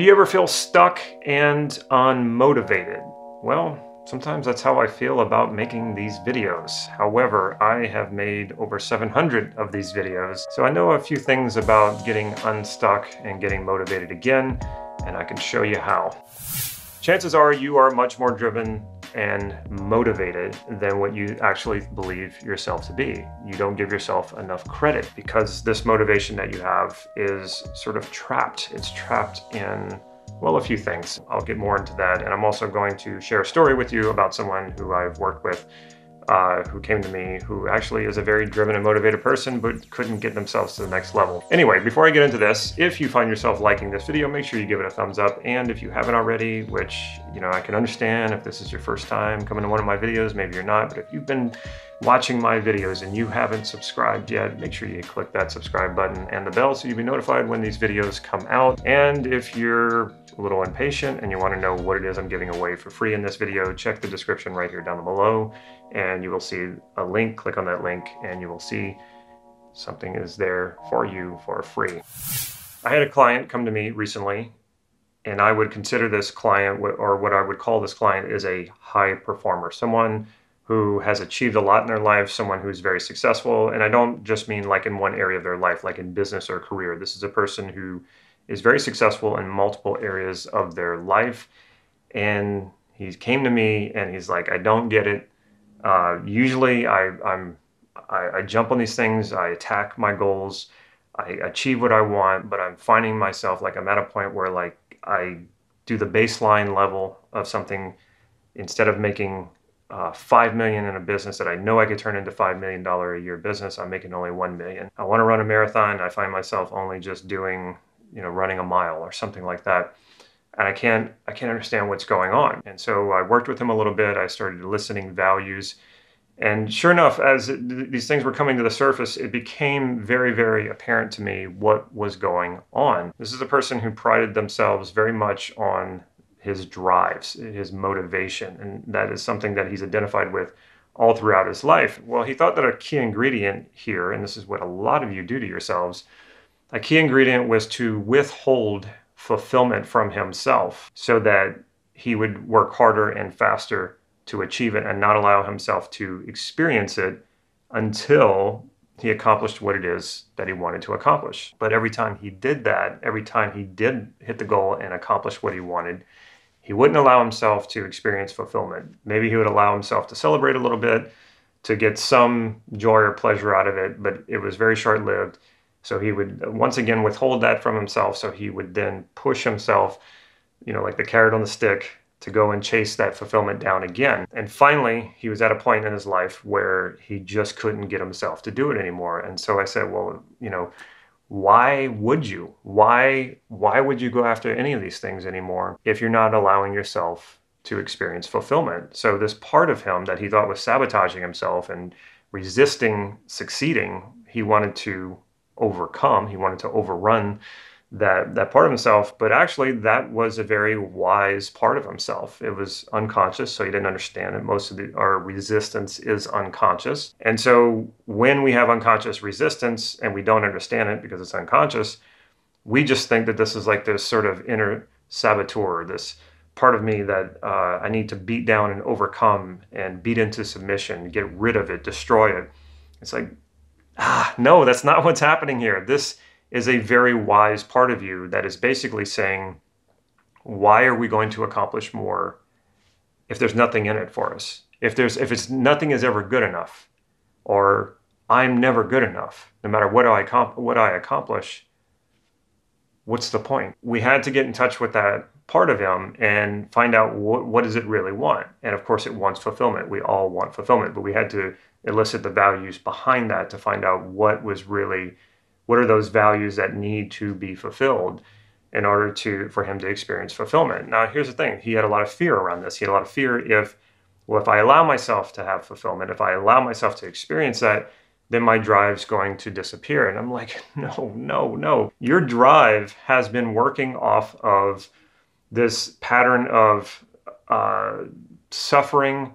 Do you ever feel stuck and unmotivated? Well, sometimes that's how I feel about making these videos. However, I have made over 700 of these videos, so I know a few things about getting unstuck and getting motivated again, and I can show you how chances are you are much more driven and motivated than what you actually believe yourself to be. You don't give yourself enough credit because this motivation that you have is sort of trapped. It's trapped in, well, a few things. I'll get more into that. And I'm also going to share a story with you about someone who I've worked with uh, who came to me who actually is a very driven and motivated person but couldn't get themselves to the next level. Anyway, before I get into this, if you find yourself liking this video, make sure you give it a thumbs up. And if you haven't already, which, you know, I can understand if this is your first time coming to one of my videos, maybe you're not, but if you've been watching my videos and you haven't subscribed yet, make sure you click that subscribe button and the bell so you'll be notified when these videos come out. And if you're a little impatient and you want to know what it is I'm giving away for free in this video, check the description right here down below and you will see a link. Click on that link and you will see something is there for you for free. I had a client come to me recently and I would consider this client or what I would call this client is a high performer, someone who has achieved a lot in their life, someone who's very successful. And I don't just mean like in one area of their life, like in business or career. This is a person who is very successful in multiple areas of their life. And he came to me and he's like, I don't get it. Uh, usually I, I'm, I, I, jump on these things, I attack my goals, I achieve what I want, but I'm finding myself like I'm at a point where like I do the baseline level of something instead of making uh, five million in a business that I know I could turn into five million dollar a year business. I'm making only one million. I want to run a marathon. I find myself only just doing you know, running a mile or something like that. And I can't, I can't understand what's going on. And so I worked with him a little bit. I started eliciting values. And sure enough, as it, these things were coming to the surface, it became very, very apparent to me what was going on. This is a person who prided themselves very much on his drives, his motivation. And that is something that he's identified with all throughout his life. Well, he thought that a key ingredient here, and this is what a lot of you do to yourselves, a key ingredient was to withhold fulfillment from himself so that he would work harder and faster to achieve it and not allow himself to experience it until he accomplished what it is that he wanted to accomplish. But every time he did that, every time he did hit the goal and accomplish what he wanted, he wouldn't allow himself to experience fulfillment. Maybe he would allow himself to celebrate a little bit, to get some joy or pleasure out of it, but it was very short lived. So he would once again withhold that from himself. So he would then push himself, you know, like the carrot on the stick to go and chase that fulfillment down again. And finally, he was at a point in his life where he just couldn't get himself to do it anymore. And so I said, well, you know, why would you? Why why would you go after any of these things anymore if you're not allowing yourself to experience fulfillment? So this part of him that he thought was sabotaging himself and resisting succeeding, he wanted to overcome. He wanted to overrun that that part of himself, but actually that was a very wise part of himself. It was unconscious, so he didn't understand it. Most of the, our resistance is unconscious, and so when we have unconscious resistance and we don't understand it because it's unconscious, we just think that this is like this sort of inner saboteur, this part of me that uh, I need to beat down and overcome and beat into submission, get rid of it, destroy it. It's like ah, no, that's not what's happening here. This is a very wise part of you that is basically saying, why are we going to accomplish more if there's nothing in it for us? If there's if it's nothing is ever good enough, or I'm never good enough, no matter what I what I accomplish, what's the point? We had to get in touch with that part of him and find out what, what does it really want. And of course, it wants fulfillment. We all want fulfillment, but we had to elicit the values behind that to find out what was really what are those values that need to be fulfilled in order to for him to experience fulfillment now here's the thing he had a lot of fear around this he had a lot of fear if well if i allow myself to have fulfillment if i allow myself to experience that then my drive's going to disappear and i'm like no no no your drive has been working off of this pattern of uh, suffering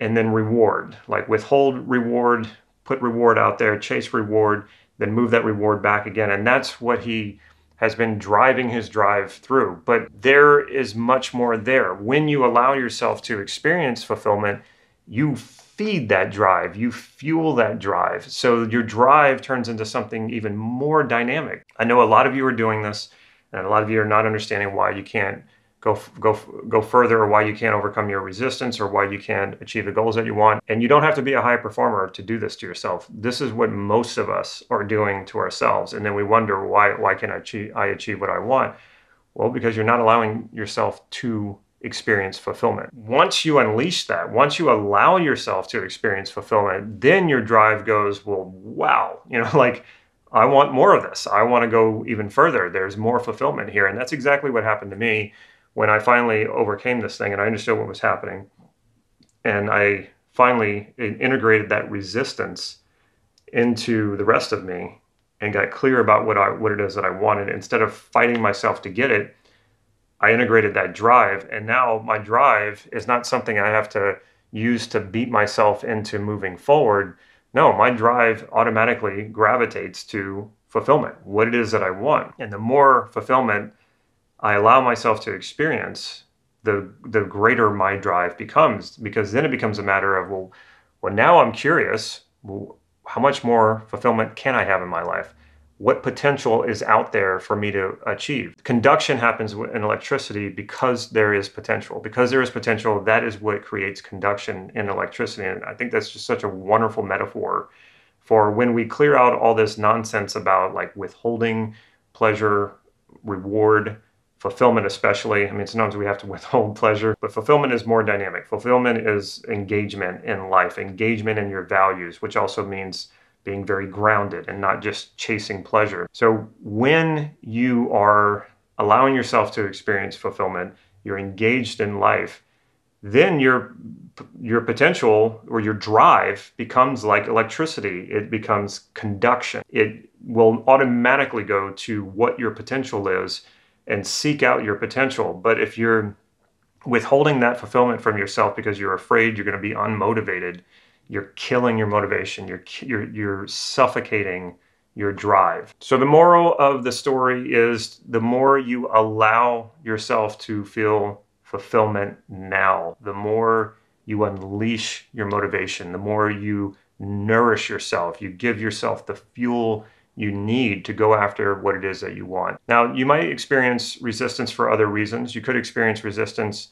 and then reward, like withhold reward, put reward out there, chase reward, then move that reward back again. And that's what he has been driving his drive through. But there is much more there. When you allow yourself to experience fulfillment, you feed that drive, you fuel that drive. So your drive turns into something even more dynamic. I know a lot of you are doing this, and a lot of you are not understanding why you can't go go go further or why you can't overcome your resistance or why you can't achieve the goals that you want and you don't have to be a high performer to do this to yourself this is what most of us are doing to ourselves and then we wonder why why can I achieve I achieve what I want well because you're not allowing yourself to experience fulfillment once you unleash that once you allow yourself to experience fulfillment then your drive goes well wow you know like I want more of this. I want to go even further. There's more fulfillment here. And that's exactly what happened to me when I finally overcame this thing and I understood what was happening, and I finally integrated that resistance into the rest of me and got clear about what I what it is that I wanted instead of fighting myself to get it I integrated that drive and now my drive is not something I have to use to beat myself into moving forward no my drive automatically gravitates to fulfillment what it is that I want and the more fulfillment I allow myself to experience, the the greater my drive becomes because then it becomes a matter of well, well now I'm curious, well, how much more fulfillment can I have in my life? What potential is out there for me to achieve? Conduction happens in electricity because there is potential. Because there is potential, that is what creates conduction in electricity. And I think that's just such a wonderful metaphor for when we clear out all this nonsense about like withholding pleasure, reward, fulfillment especially i mean sometimes we have to withhold pleasure but fulfillment is more dynamic fulfillment is engagement in life engagement in your values which also means being very grounded and not just chasing pleasure so when you are allowing yourself to experience fulfillment you're engaged in life then your your potential or your drive becomes like electricity it becomes conduction it will automatically go to what your potential is and seek out your potential. But if you're withholding that fulfillment from yourself because you're afraid you're going to be unmotivated, you're killing your motivation. You're you're you're suffocating your drive. So the moral of the story is the more you allow yourself to feel fulfillment now, the more you unleash your motivation, the more you nourish yourself, you give yourself the fuel you need to go after what it is that you want. Now, you might experience resistance for other reasons. You could experience resistance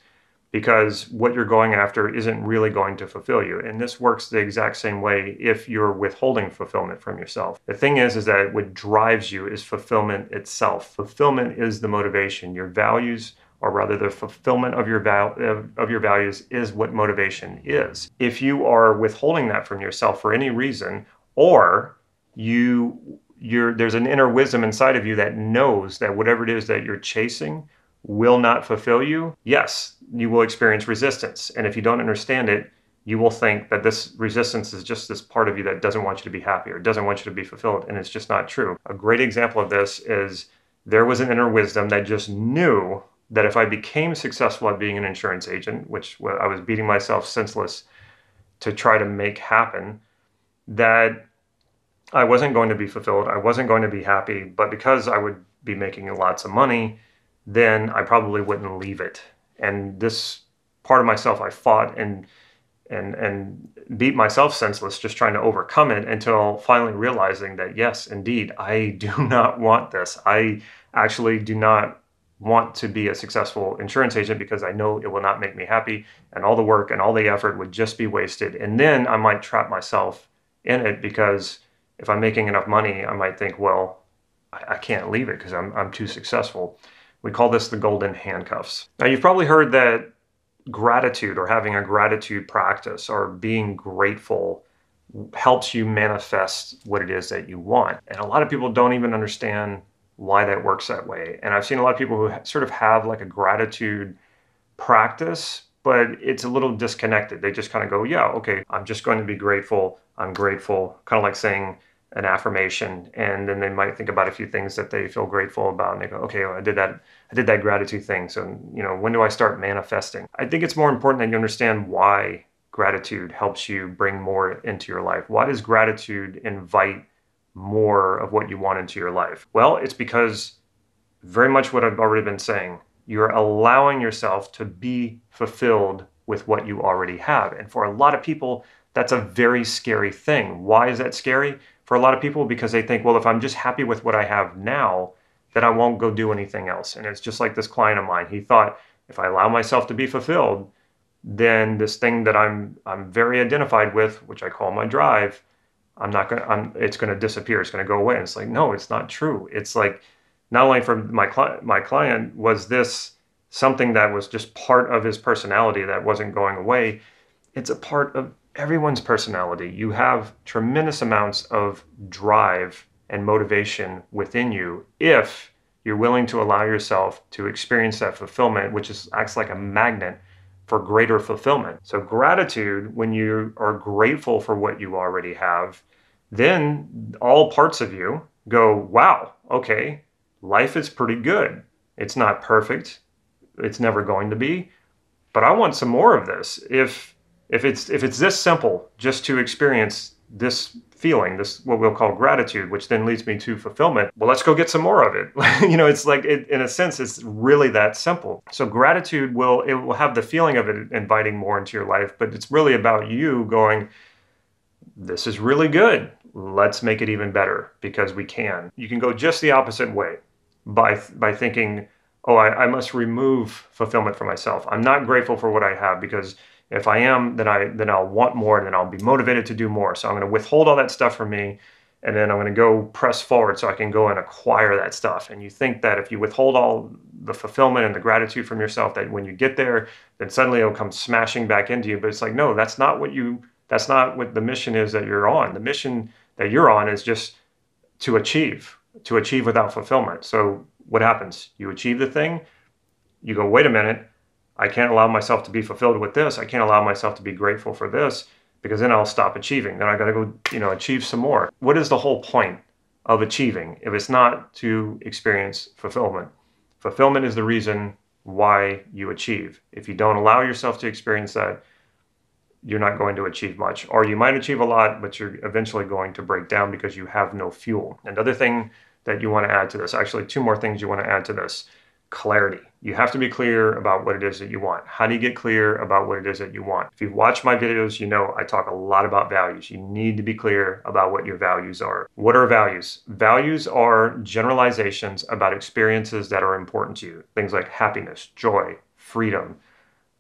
because what you're going after isn't really going to fulfill you. And this works the exact same way if you're withholding fulfillment from yourself. The thing is is that what drives you is fulfillment itself. Fulfillment is the motivation. Your values or rather the fulfillment of your val- of your values is what motivation is. If you are withholding that from yourself for any reason or you you're there's an inner wisdom inside of you that knows that whatever it is that you're chasing will not fulfill you, yes, you will experience resistance. And if you don't understand it, you will think that this resistance is just this part of you that doesn't want you to be happy or doesn't want you to be fulfilled. And it's just not true. A great example of this is there was an inner wisdom that just knew that if I became successful at being an insurance agent, which I was beating myself senseless to try to make happen, that I wasn't going to be fulfilled. I wasn't going to be happy. But because I would be making lots of money, then I probably wouldn't leave it. And this part of myself, I fought and and and beat myself senseless just trying to overcome it until finally realizing that yes indeed I do not want this I actually do not want to be a successful insurance agent because I know it will not make me happy and all the work and all the effort would just be wasted and then I might trap myself in it because if I'm making enough money, I might think, well, I, I can't leave it because I'm, I'm too successful. We call this the golden handcuffs. Now, you've probably heard that gratitude or having a gratitude practice or being grateful helps you manifest what it is that you want. And a lot of people don't even understand why that works that way. And I've seen a lot of people who sort of have like a gratitude practice, but it's a little disconnected. They just kind of go, yeah, okay, I'm just going to be grateful. I'm grateful. Kind of like saying, an affirmation and then they might think about a few things that they feel grateful about and they go okay well, i did that i did that gratitude thing so you know when do i start manifesting i think it's more important that you understand why gratitude helps you bring more into your life why does gratitude invite more of what you want into your life well it's because very much what i've already been saying you're allowing yourself to be fulfilled with what you already have and for a lot of people that's a very scary thing why is that scary for a lot of people because they think, well, if I'm just happy with what I have now, then I won't go do anything else. And it's just like this client of mine. He thought if I allow myself to be fulfilled, then this thing that I'm I'm very identified with, which I call my drive, I'm not gonna I'm it's gonna disappear. It's gonna go away. And it's like, no, it's not true. It's like not only for my client my client was this something that was just part of his personality that wasn't going away. It's a part of everyone's personality. You have tremendous amounts of drive and motivation within you if you're willing to allow yourself to experience that fulfillment, which is, acts like a magnet for greater fulfillment. So, gratitude, when you are grateful for what you already have, then all parts of you go, wow, okay, life is pretty good. It's not perfect, it's never going to be, but I want some more of this. If if it's if it's this simple just to experience this feeling this what we'll call gratitude which then leads me to fulfillment well let's go get some more of it you know it's like it, in a sense it's really that simple so gratitude will it will have the feeling of it inviting more into your life but it's really about you going this is really good let's make it even better because we can you can go just the opposite way by by thinking oh I, I must remove fulfillment for myself i'm not grateful for what i have because if I am, then I then I'll want more, and then I'll be motivated to do more. So I'm going to withhold all that stuff from me, and then I'm going to go press forward so I can go and acquire that stuff. And you think that if you withhold all the fulfillment and the gratitude from yourself, that when you get there, then suddenly it'll come smashing back into you. But it's like, no, that's not what you. That's not what the mission is that you're on. The mission that you're on is just to achieve, to achieve without fulfillment. So what happens? You achieve the thing. You go, wait a minute. I can't allow myself to be fulfilled with this. I can't allow myself to be grateful for this because then I'll stop achieving. Then I got to go, you know, achieve some more. What is the whole point of achieving if it's not to experience fulfillment? Fulfillment is the reason why you achieve. If you don't allow yourself to experience that, you're not going to achieve much. Or you might achieve a lot, but you're eventually going to break down because you have no fuel. Another thing that you want to add to this, actually, two more things you want to add to this clarity. You have to be clear about what it is that you want. How do you get clear about what it is that you want? If you've watched my videos, you know I talk a lot about values. You need to be clear about what your values are. What are values? Values are generalizations about experiences that are important to you. Things like happiness, joy, freedom.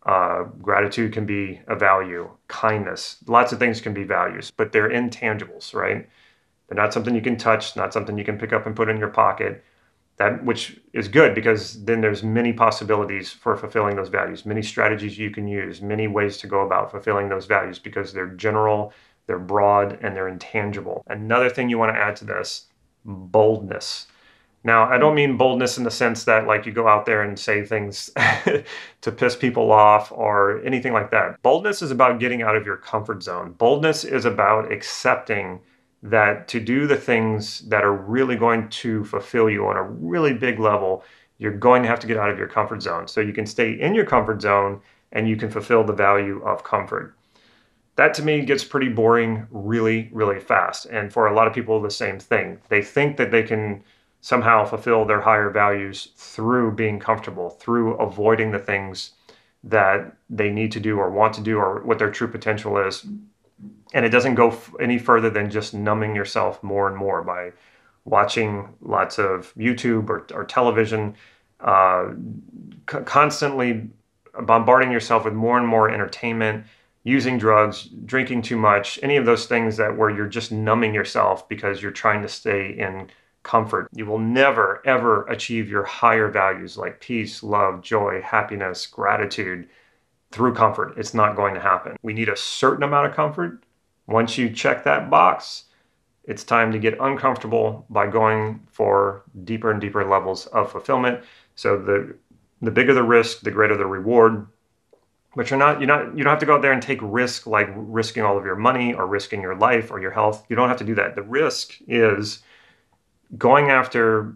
Uh, gratitude can be a value, kindness, lots of things can be values, but they're intangibles, right? They're not something you can touch, not something you can pick up and put in your pocket that which is good because then there's many possibilities for fulfilling those values many strategies you can use many ways to go about fulfilling those values because they're general they're broad and they're intangible another thing you want to add to this boldness now i don't mean boldness in the sense that like you go out there and say things to piss people off or anything like that boldness is about getting out of your comfort zone boldness is about accepting that to do the things that are really going to fulfill you on a really big level, you're going to have to get out of your comfort zone. So you can stay in your comfort zone and you can fulfill the value of comfort. That to me gets pretty boring really, really fast. And for a lot of people, the same thing. They think that they can somehow fulfill their higher values through being comfortable, through avoiding the things that they need to do or want to do or what their true potential is and it doesn't go f- any further than just numbing yourself more and more by watching lots of YouTube or, or television, uh, c- constantly bombarding yourself with more and more entertainment, using drugs, drinking too much, any of those things that where you're just numbing yourself because you're trying to stay in comfort. You will never ever achieve your higher values like peace, love, joy, happiness, gratitude through comfort. It's not going to happen. We need a certain amount of comfort once you check that box, it's time to get uncomfortable by going for deeper and deeper levels of fulfillment. So the the bigger the risk, the greater the reward. But you're not you're not you don't have to go out there and take risk like risking all of your money or risking your life or your health. You don't have to do that. The risk is going after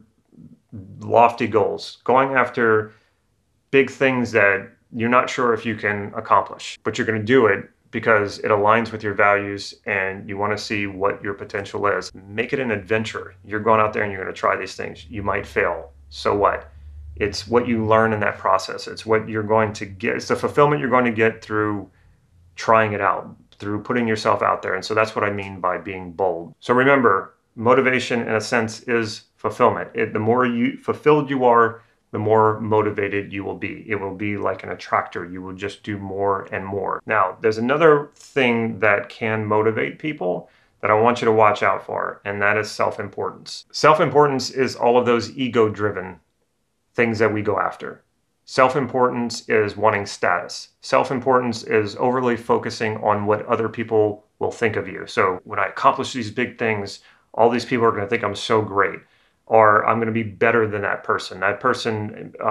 lofty goals, going after big things that you're not sure if you can accomplish, but you're going to do it because it aligns with your values and you want to see what your potential is. Make it an adventure. You're going out there and you're going to try these things. You might fail. So what? It's what you learn in that process. It's what you're going to get. It's the fulfillment you're going to get through trying it out, through putting yourself out there. And so that's what I mean by being bold. So remember, motivation in a sense is fulfillment. It, the more you fulfilled you are, the more motivated you will be. It will be like an attractor. You will just do more and more. Now, there's another thing that can motivate people that I want you to watch out for, and that is self importance. Self importance is all of those ego driven things that we go after. Self importance is wanting status. Self importance is overly focusing on what other people will think of you. So, when I accomplish these big things, all these people are going to think I'm so great or I'm going to be better than that person. That person, uh,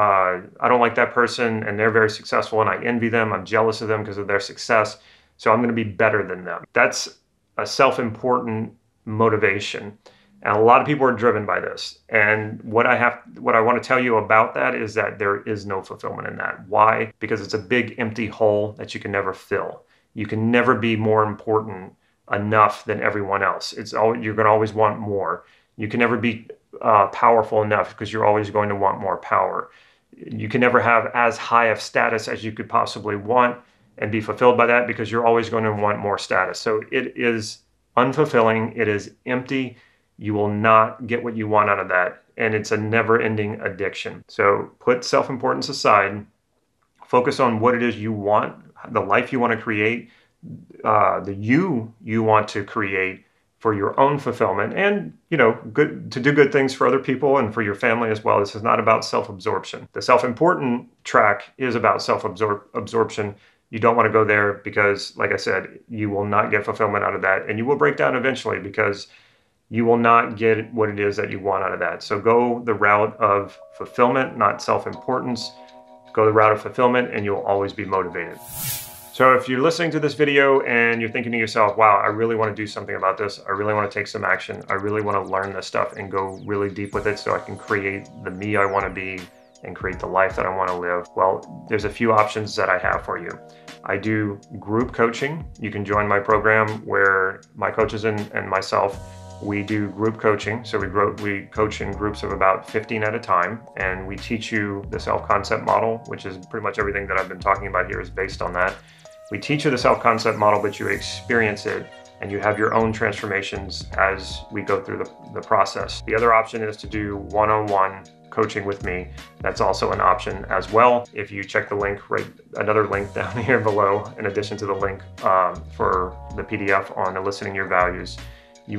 I don't like that person, and they're very successful, and I envy them. I'm jealous of them because of their success. So I'm going to be better than them. That's a self important motivation. And a lot of people are driven by this. And what I have what I want to tell you about that is that there is no fulfillment in that. Why? Because it's a big empty hole that you can never fill. You can never be more important enough than everyone else. It's all you're going to always want more. You can never be uh, powerful enough because you're always going to want more power. You can never have as high of status as you could possibly want and be fulfilled by that because you're always going to want more status. So it is unfulfilling, it is empty. You will not get what you want out of that. And it's a never ending addiction. So put self importance aside, focus on what it is you want, the life you want to create, uh, the you you want to create for your own fulfillment and you know good to do good things for other people and for your family as well this is not about self-absorption the self-important track is about self-absorption you don't want to go there because like i said you will not get fulfillment out of that and you will break down eventually because you will not get what it is that you want out of that so go the route of fulfillment not self-importance go the route of fulfillment and you'll always be motivated so if you're listening to this video and you're thinking to yourself, wow, I really want to do something about this. I really want to take some action. I really want to learn this stuff and go really deep with it so I can create the me I want to be and create the life that I want to live. Well, there's a few options that I have for you. I do group coaching. You can join my program where my coaches and, and myself we do group coaching, so we, grow, we coach in groups of about 15 at a time, and we teach you the self concept model, which is pretty much everything that I've been talking about here is based on that. We teach you the self concept model, but you experience it and you have your own transformations as we go through the, the process. The other option is to do one on one coaching with me. That's also an option as well. If you check the link, right, another link down here below, in addition to the link um, for the PDF on eliciting your values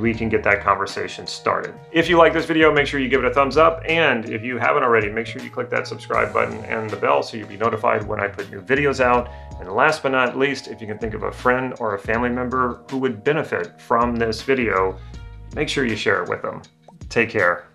we can get that conversation started. If you like this video, make sure you give it a thumbs up. And if you haven't already, make sure you click that subscribe button and the bell so you'll be notified when I put new videos out. And last but not least, if you can think of a friend or a family member who would benefit from this video, make sure you share it with them. Take care.